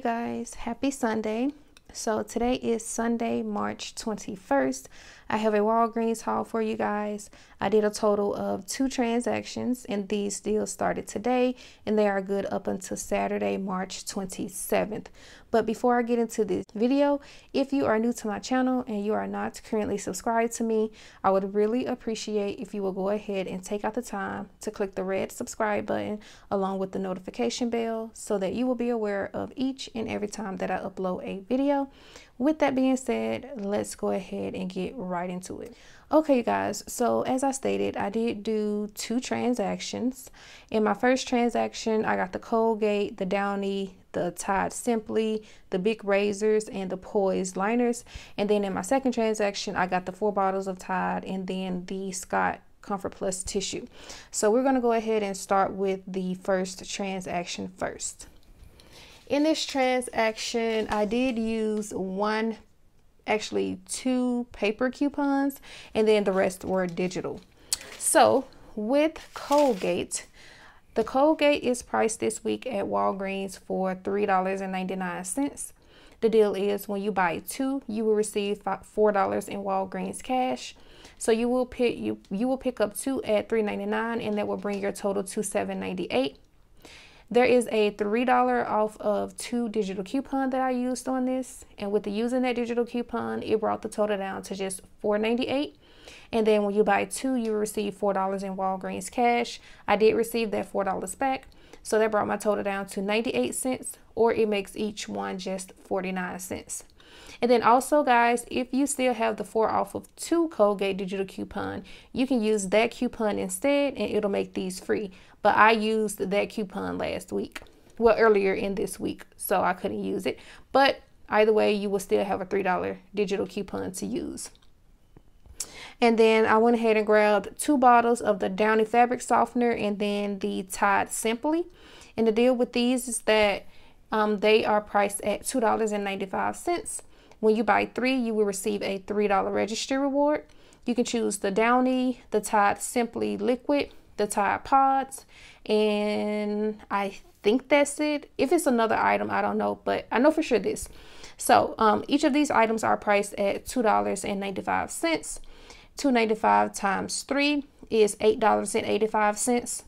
you guys. Happy Sunday. So today is Sunday, March 21st. I have a Walgreens haul for you guys. I did a total of two transactions and these deals started today and they are good up until Saturday, March 27th. But before I get into this video, if you are new to my channel and you are not currently subscribed to me, I would really appreciate if you will go ahead and take out the time to click the red subscribe button along with the notification bell so that you will be aware of each and every time that I upload a video. With that being said, let's go ahead and get right right into it. Okay, you guys, so as I stated, I did do two transactions. In my first transaction, I got the Colgate, the Downy, the Tide Simply, the Big Razors, and the Poise liners. And then in my second transaction, I got the four bottles of Tide and then the Scott Comfort Plus tissue. So we're going to go ahead and start with the first transaction first. In this transaction, I did use one actually two paper coupons and then the rest were digital. So with Colgate, the Colgate is priced this week at Walgreens for $3.99. The deal is when you buy two, you will receive $4 in Walgreens cash. So you will pick you you will pick up two at $3.99 and that will bring your total to $7.98. There is a $3 off of two digital coupon that I used on this. And with the using that digital coupon, it brought the total down to just $4.98. And then when you buy two, you receive $4 in Walgreens cash. I did receive that $4 back. So that brought my total down to 98 cents or it makes each one just 49 cents. And then also, guys, if you still have the four off of two Colgate digital coupon, you can use that coupon instead and it'll make these free. But I used that coupon last week, well, earlier in this week, so I couldn't use it. But either way, you will still have a $3 digital coupon to use. And then I went ahead and grabbed two bottles of the Downy Fabric Softener and then the Tide Simply. And the deal with these is that um, they are priced at $2.95. When you buy three, you will receive a $3 registry reward. You can choose the Downy, the Tide Simply Liquid, the Tide Pods, and I think that's it. If it's another item, I don't know, but I know for sure this. So um, each of these items are priced at $2.95. 295 times 3 is $8.85.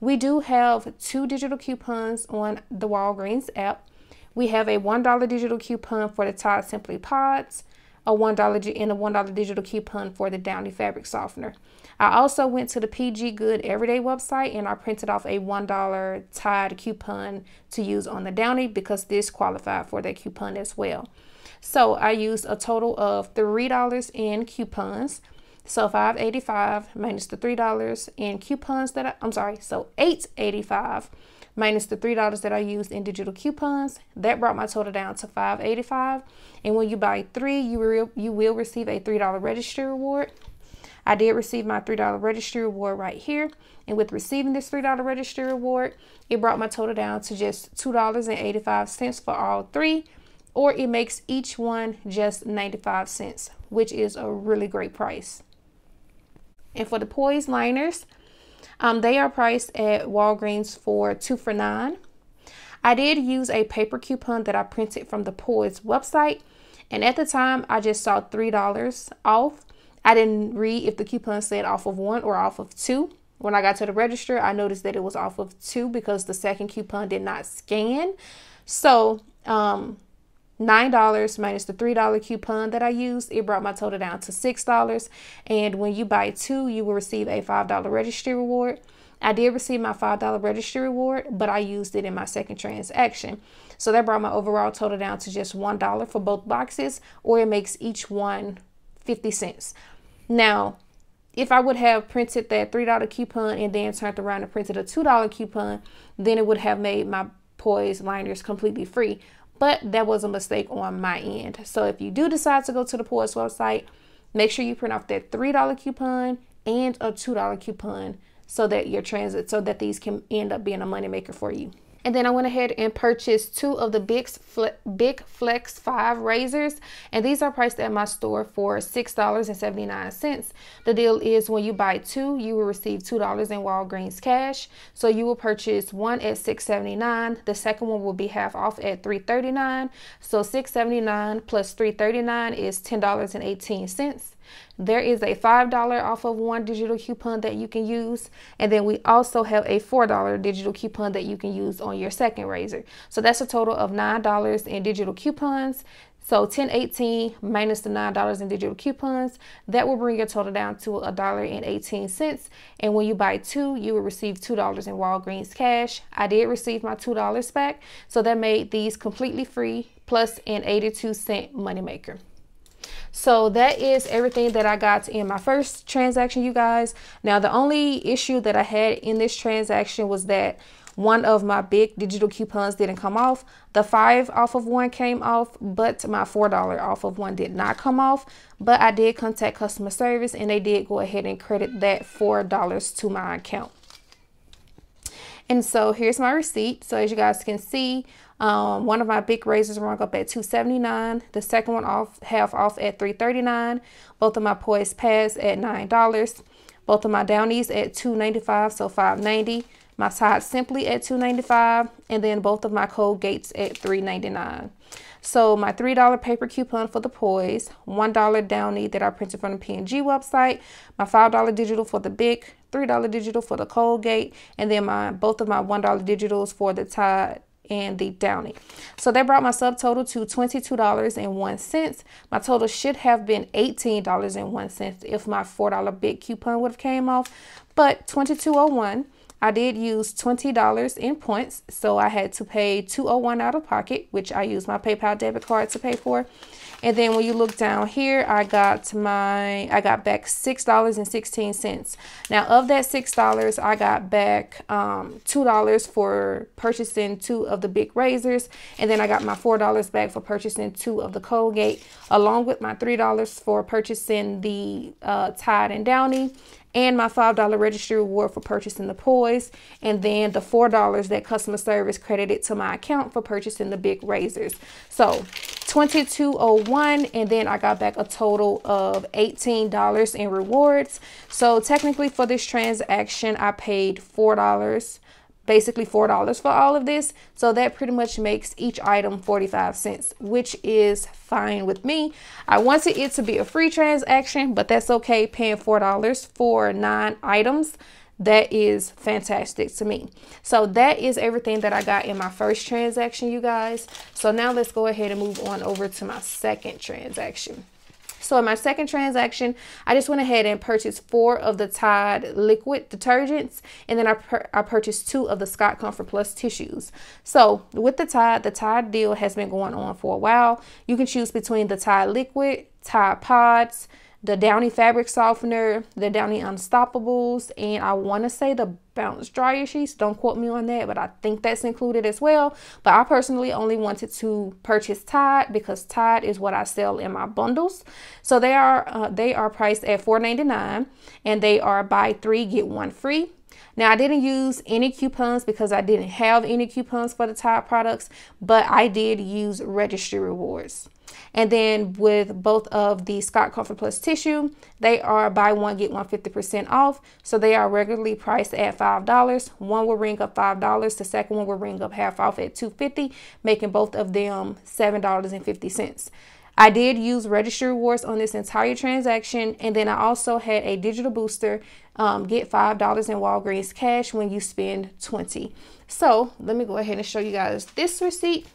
We do have two digital coupons on the Walgreens app. We have a $1 digital coupon for the Tide Simply Pods, a $1 and a $1 digital coupon for the Downy Fabric Softener. I also went to the PG Good Everyday website and I printed off a $1 Tide coupon to use on the Downy because this qualified for that coupon as well. So I used a total of $3 in coupons. So 585 minus the $3 in coupons that I, I'm sorry, so 885 minus the $3 that I used in digital coupons, that brought my total down to 585. And when you buy 3, you will you will receive a $3 registry reward. I did receive my $3 registry reward right here. And with receiving this $3 registry reward, it brought my total down to just $2.85 for all three, or it makes each one just 95 cents, which is a really great price. And for the poise liners, um, they are priced at Walgreens for two for nine. I did use a paper coupon that I printed from the Poise website. And at the time, I just saw $3 off. I didn't read if the coupon said off of one or off of two. When I got to the register, I noticed that it was off of two because the second coupon did not scan. So um, $9 minus the $3 coupon that I used, it brought my total down to $6. And when you buy two, you will receive a $5 registry reward. I did receive my $5 registry reward, but I used it in my second transaction. So that brought my overall total down to just $1 for both boxes, or it makes each one 50 cents. Now, if I would have printed that $3 coupon and then turned around and printed a $2 coupon, then it would have made my poise liners completely free but that was a mistake on my end. So if you do decide to go to the Poets website, make sure you print off that $3 coupon and a $2 coupon so that your transit, so that these can end up being a moneymaker for you. And then I went ahead and purchased two of the Big, Fle Big Flex 5 razors. And these are priced at my store for $6.79. The deal is when you buy two, you will receive $2 in Walgreens cash. So you will purchase one at $6.79. The second one will be half off at $3.39. So $6.79 plus $3.39 is $10.18. There is a $5 off of one digital coupon that you can use. And then we also have a $4 digital coupon that you can use on your second razor. So that's a total of $9 in digital coupons. So 1018 minus the $9 in digital coupons, that will bring your total down to $1.18. And when you buy two, you will receive $2 in Walgreens cash. I did receive my $2 back, so that made these completely free plus an 82 cent moneymaker. So that is everything that I got in my first transaction, you guys. Now, the only issue that I had in this transaction was that one of my big digital coupons didn't come off. The five off of one came off, but my $4 off of one did not come off. But I did contact customer service and they did go ahead and credit that $4 to my account. And so here's my receipt. So as you guys can see, um, one of my big razors rung up at 279 The second one off half off at 339 Both of my poise pads at $9. Both of my downies at 295 so 590 My side simply at 295 And then both of my cold gates at 399 so my $3 paper coupon for the Poise, $1 Downy that I printed from the PNG website, my $5 digital for the BIC, $3 digital for the Colgate, and then my both of my $1 digitals for the Tide and the Downy. So that brought my subtotal to $22.01. My total should have been $18.01 if my $4 big coupon would have came off, but 2201 I did use $20 in points, so I had to pay 201 out of pocket, which I used my PayPal debit card to pay for. And then when you look down here, I got my, I got back $6.16. Now of that $6, I got back um, $2 for purchasing two of the big razors. And then I got my $4 back for purchasing two of the Colgate, along with my $3 for purchasing the uh, Tide and Downy and my $5 registry reward for purchasing the poise, and then the $4 that customer service credited to my account for purchasing the big razors. So 2201 and then I got back a total of $18 in rewards. So technically for this transaction, I paid $4 basically four dollars for all of this so that pretty much makes each item 45 cents which is fine with me i wanted it to be a free transaction but that's okay paying four dollars for nine items that is fantastic to me. So that is everything that I got in my first transaction, you guys. So now let's go ahead and move on over to my second transaction. So in my second transaction, I just went ahead and purchased four of the Tide liquid detergents, and then I, I purchased two of the Scott Comfort Plus tissues. So with the Tide, the Tide deal has been going on for a while. You can choose between the Tide liquid, Tide pods, the Downy Fabric Softener, the Downy Unstoppables, and I want to say the Bounce Dryer Sheets. Don't quote me on that, but I think that's included as well. But I personally only wanted to purchase Tide because Tide is what I sell in my bundles. So they are uh, they are priced at $4.99 and they are buy three, get one free. Now I didn't use any coupons because I didn't have any coupons for the Tide products, but I did use registry rewards. And then with both of the Scott Comfort Plus tissue, they are buy one, get one fifty percent off. So they are regularly priced at $5. One will ring up $5. The second one will ring up half off at $2.50, making both of them $7.50. I did use Registry Rewards on this entire transaction, and then I also had a digital booster um, get $5 in Walgreens cash when you spend 20 So let me go ahead and show you guys this receipt.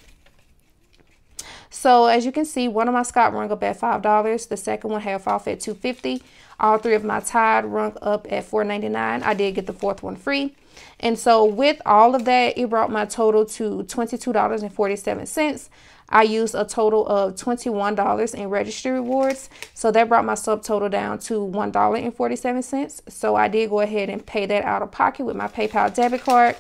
So as you can see, one of my Scott Rung bet $5. The second one half off at 250 all three of my Tide rung up at $4.99. I did get the fourth one free. And so with all of that, it brought my total to $22.47. I used a total of $21 in registry rewards. So that brought my subtotal down to $1.47. So I did go ahead and pay that out of pocket with my PayPal debit card.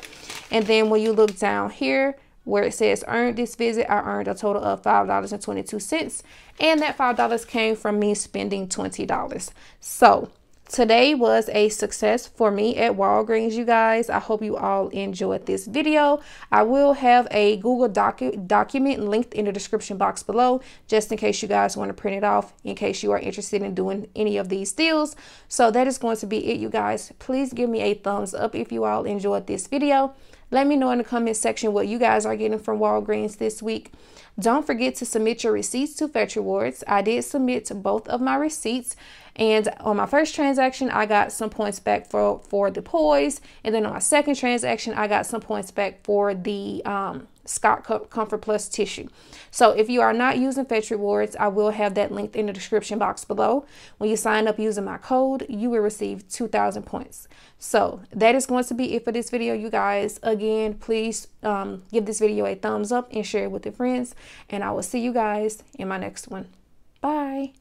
And then when you look down here, where it says earned this visit, I earned a total of $5.22. And that $5 came from me spending $20. So today was a success for me at Walgreens, you guys. I hope you all enjoyed this video. I will have a Google docu document linked in the description box below, just in case you guys want to print it off, in case you are interested in doing any of these deals. So that is going to be it, you guys. Please give me a thumbs up if you all enjoyed this video. Let me know in the comment section what you guys are getting from Walgreens this week. Don't forget to submit your receipts to Fetch Rewards. I did submit both of my receipts. And on my first transaction, I got some points back for, for the poise. And then on my second transaction, I got some points back for the um, Scott Comfort Plus tissue. So if you are not using Fetch Rewards, I will have that linked in the description box below. When you sign up using my code, you will receive 2,000 points. So that is going to be it for this video, you guys. Again, please um, give this video a thumbs up and share it with your friends. And I will see you guys in my next one. Bye.